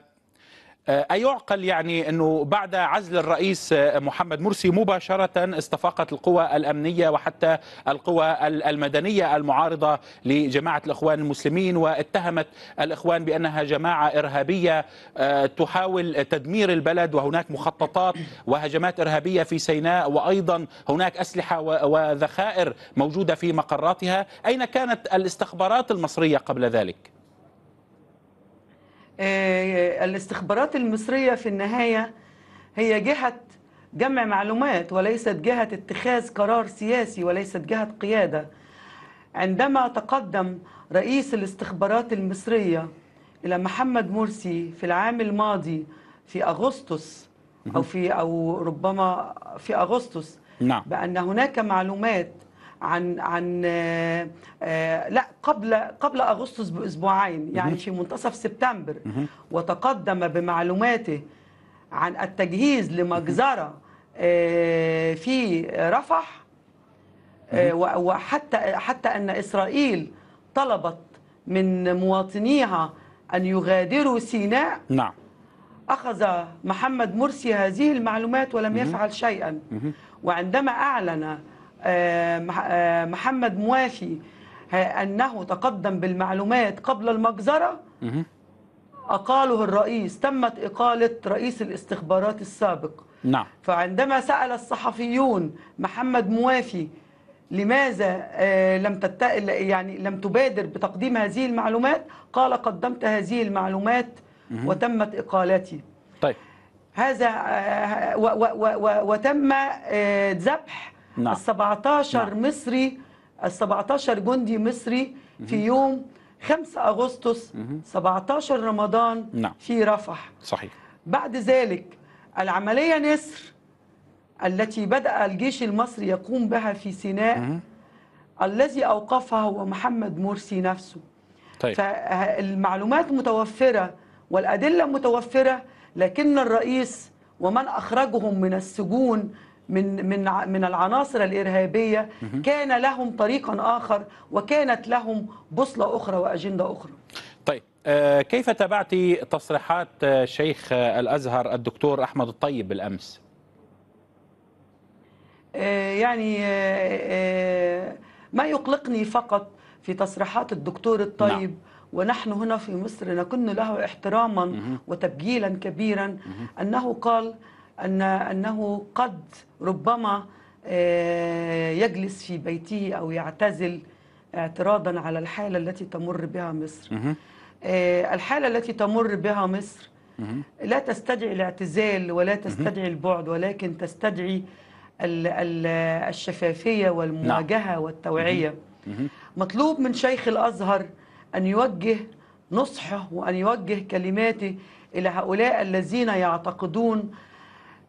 Speaker 1: آه، أيعقل يعني أنه بعد عزل الرئيس آه، محمد مرسي مباشرة استفاقت القوى الأمنية وحتى القوى المدنية المعارضة لجماعة الإخوان المسلمين واتهمت الإخوان بأنها جماعة إرهابية آه، تحاول تدمير البلد وهناك مخططات وهجمات إرهابية في سيناء وأيضا هناك أسلحة وذخائر موجودة في مقراتها أين كانت الاستخبارات المصرية قبل ذلك؟
Speaker 3: آه، الاستخبارات المصرية في النهاية هي جهة جمع معلومات وليست جهة اتخاذ قرار سياسي وليست جهة قيادة عندما تقدم رئيس الاستخبارات المصرية إلى محمد مرسي في العام الماضي في أغسطس أو في أو ربما في أغسطس نعم. بأن هناك معلومات عن عن آه، آه، لا قبل قبل اغسطس باسبوعين يعني في منتصف سبتمبر وتقدم بمعلوماته عن التجهيز لمجزره آه، في رفح وحتى حتى ان اسرائيل طلبت من مواطنيها ان يغادروا سيناء نعم اخذ محمد مرسي هذه المعلومات ولم يفعل شيئا وعندما اعلن آه، آه، محمد موافي أنه تقدم بالمعلومات قبل المجزرة أقاله الرئيس تمت إقالة رئيس الاستخبارات السابق نعم فعندما سأل الصحفيون محمد موافي لماذا آه، لم تت... يعني لم تبادر بتقديم هذه المعلومات قال قدمت هذه المعلومات وتمت إقالتي طيب هذا و... و... و... وتم ذبح نعم. ال 17 نعم. مصري ال 17 جندي مصري في يوم 5 أغسطس 17 رمضان نعم. في رفح صحيح بعد ذلك العملية نسر التي بدأ الجيش المصري يقوم بها في سيناء مم. الذي أوقفها هو محمد مرسي نفسه طيب. فالمعلومات متوفرة والأدلة متوفرة لكن الرئيس ومن أخرجهم من السجون من من من العناصر الارهابيه كان لهم طريقا اخر وكانت لهم بوصله اخرى واجنده اخرى.
Speaker 1: طيب آه، كيف تابعت تصريحات آه، شيخ آه، الازهر الدكتور احمد الطيب بالامس؟
Speaker 3: يعني ما يقلقني فقط في تصريحات الدكتور الطيب نعم. ونحن هنا في مصر نكن له احتراما وتبجيلا كبيرا انه قال أن أنه قد ربما آه، يجلس في بيته أو يعتزل اعتراضا على الحالة التي تمر بها مصر آه، الحالة التي تمر بها مصر لا تستدعي الاعتزال ولا تستدعي البعد ولكن تستدعي الشفافية والمواجهة نعم. والتوعية مطلوب من شيخ الأزهر أن يوجه نصحه وأن يوجه كلماته إلى هؤلاء الذين يعتقدون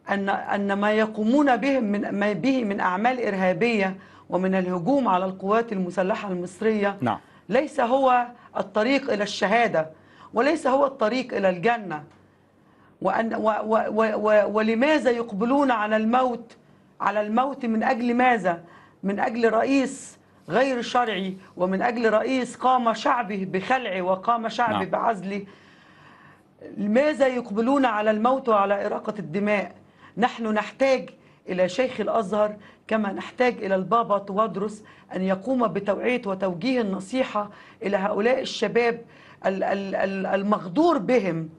Speaker 3: أن أن ما يقومون به من ما به من أعمال إرهابية ومن الهجوم على القوات المسلحة المصرية نعم. ليس هو الطريق إلى الشهادة وليس هو الطريق إلى الجنة وأن و و و و ولماذا يقبلون على الموت على الموت من أجل ماذا من أجل رئيس غير شرعي ومن أجل رئيس قام شعبه بخلعه وقام شعبه نعم. بعزله ماذا يقبلون على الموت وعلى إراقة الدماء نحن نحتاج إلى شيخ الأزهر كما نحتاج إلى البابا توادرس أن يقوم بتوعية وتوجيه النصيحة إلى هؤلاء الشباب المغدور بهم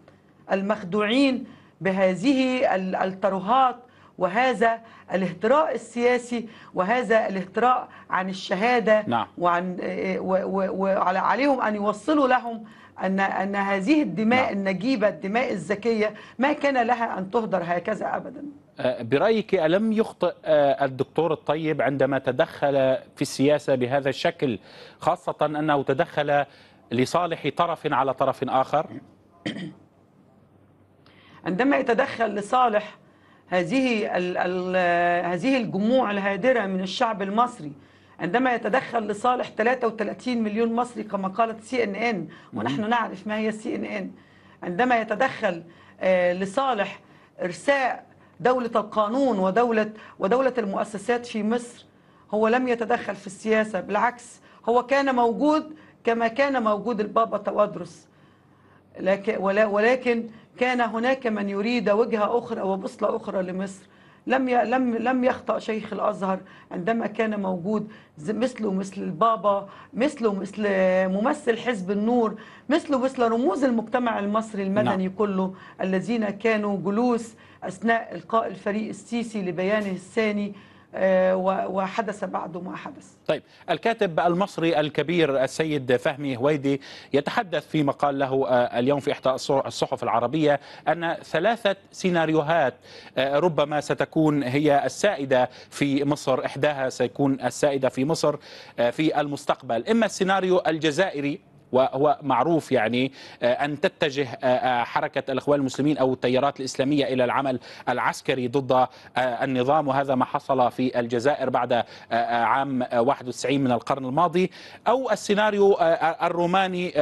Speaker 3: المخدوعين بهذه الترهات وهذا الاهتراء السياسي وهذا الاهتراء عن الشهادة نعم. وعن إيه، وعليهم أن يوصلوا لهم أن أن هذه الدماء نعم. النجيبة الدماء الذكية ما كان لها أن تهدر هكذا أبدا
Speaker 1: أه، برأيك ألم يخطئ أه، الدكتور الطيب عندما تدخل في السياسة بهذا الشكل خاصة أنه تدخل لصالح طرف على طرف آخر
Speaker 3: عندما يتدخل لصالح هذه هذه الجموع الهادرة من الشعب المصري عندما يتدخل لصالح 33 مليون مصري كما قالت سي ان ان ونحن نعرف ما هي سي ان ان عندما يتدخل آه، لصالح ارساء دولة القانون ودولة ودولة المؤسسات في مصر هو لم يتدخل في السياسة بالعكس هو كان موجود كما كان موجود البابا توادرس ولكن كان هناك من يريد وجهة أخرى وبصلة أخرى لمصر لم لم لم يخطأ شيخ الازهر عندما كان موجود مثله مثل البابا مثله مثل ممثل حزب النور مثله مثل رموز المجتمع المصري المدني نعم. كله الذين كانوا جلوس اثناء القاء الفريق السيسي لبيانه الثاني آه، وحدث بعده ما حدث
Speaker 1: طيب الكاتب المصري الكبير السيد فهمي هويدي يتحدث في مقال له آه، اليوم في إحدى الصحف العربية أن ثلاثة سيناريوهات آه، ربما ستكون هي السائدة في مصر إحداها سيكون السائدة في مصر في المستقبل إما السيناريو الجزائري وهو معروف يعني آه، أن تتجه آه، آه، حركة الإخوان المسلمين أو التيارات الإسلامية إلى العمل العسكري ضد النظام وهذا ما حصل في الجزائر بعد عام 91 من القرن الماضي أو السيناريو الروماني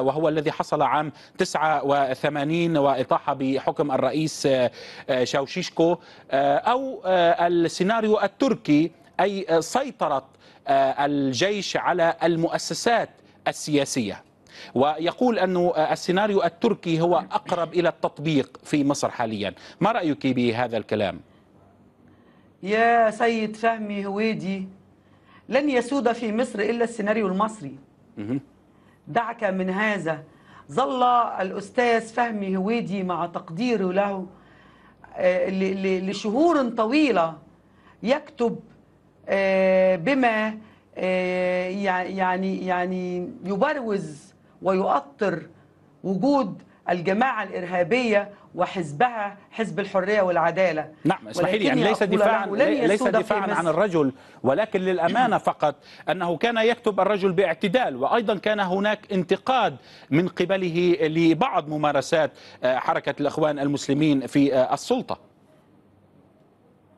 Speaker 1: وهو الذي حصل عام 89 وإطاحة بحكم الرئيس شاوشيشكو أو السيناريو التركي أي سيطرة الجيش على المؤسسات السياسية ويقول أن السيناريو التركي هو أقرب إلى التطبيق في مصر حاليا ما رأيك بهذا الكلام؟
Speaker 3: يا سيد فهمي هويدي لن يسود في مصر إلا السيناريو المصري دعك من هذا ظل الأستاذ فهمي هويدي مع تقديره له آه، لشهور طويلة يكتب آه، بما آه، يعني يعني يبروز ويؤطر وجود الجماعة الإرهابية وحزبها حزب الحرية والعدالة نعم اسمحي لي يعني ليس دفاعا ليس دفاعا عن
Speaker 1: الرجل ولكن للأمانة فقط أنه كان يكتب الرجل باعتدال وأيضا كان هناك انتقاد من قبله لبعض ممارسات آه، حركة الإخوان المسلمين في آه، السلطة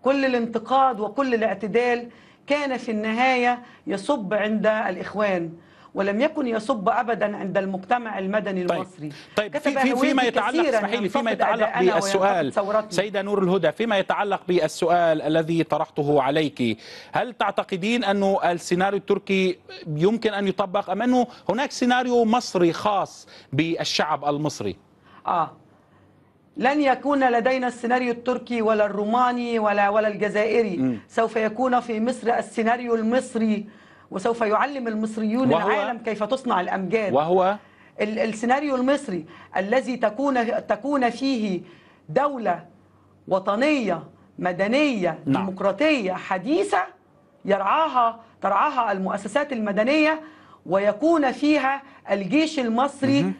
Speaker 3: كل الانتقاد وكل الاعتدال كان في النهاية يصب عند الإخوان ولم يكن يصب ابدا عند المجتمع المدني طيب. المصري
Speaker 1: طيب في في فيما يتعلق اسمحي لي فيما يتعلق بالسؤال سيده نور الهدى فيما يتعلق بالسؤال الذي طرحته عليك هل تعتقدين انه السيناريو التركي يمكن ان يطبق ام انه هناك سيناريو مصري خاص بالشعب المصري اه
Speaker 3: لن يكون لدينا السيناريو التركي ولا الروماني ولا ولا الجزائري م. سوف يكون في مصر السيناريو المصري وسوف يعلم المصريون وهو العالم كيف تصنع الامجاد وهو السيناريو المصري الذي تكون تكون فيه دوله وطنيه مدنيه نعم. ديمقراطيه حديثه يرعاها ترعاها المؤسسات المدنيه ويكون فيها الجيش المصري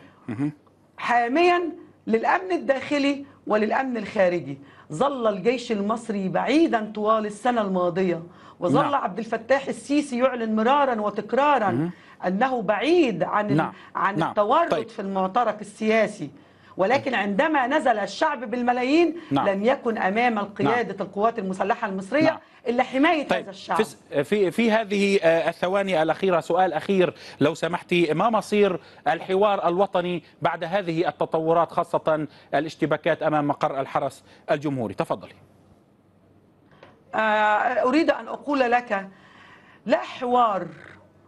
Speaker 3: حاميا للأمن الداخلي وللأمن الخارجي ظل الجيش المصري بعيدا طوال السنة الماضية وظل نعم. عبد الفتاح السيسي يعلن مرارا وتكرارا مم. أنه بعيد عن نعم. عن نعم. التورط طيب. في المعترك السياسي ولكن عندما نزل الشعب بالملايين نعم. لم يكن امام قياده نعم. القوات المسلحه المصريه نعم. الا حمايه طيب. هذا الشعب
Speaker 1: في في هذه آه، الثواني الاخيره سؤال اخير لو سمحتي ما مصير الحوار الوطني بعد هذه التطورات خاصه الاشتباكات امام مقر الحرس الجمهوري تفضلي
Speaker 3: آه، اريد ان اقول لك لا حوار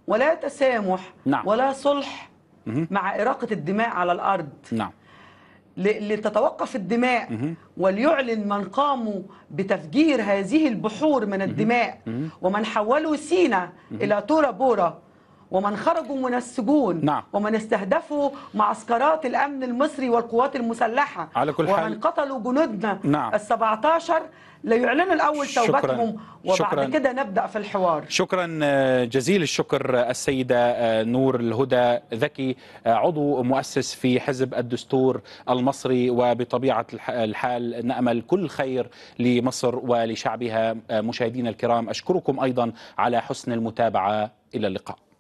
Speaker 3: ولا تسامح نعم. ولا صلح مع إراقة الدماء على الأرض نعم لتتوقف الدماء وليعلن من قاموا بتفجير هذه البحور من الدماء ومن حولوا سينا إلى تورا بورا ومن خرجوا من السجون نعم. ومن استهدفوا معسكرات الأمن المصري والقوات المسلحة على كل ومن حال. قتلوا جنودنا نعم. ال17 ليعلنوا الأول توبتهم وبعد شكراً. كده نبدأ في الحوار
Speaker 1: شكرا آه، جزيل الشكر آه، السيدة آه، نور الهدى ذكي عضو مؤسس في حزب الدستور المصري وبطبيعة الحال نأمل كل خير لمصر ولشعبها مشاهدينا الكرام أشكركم أيضا على حسن المتابعة إلى اللقاء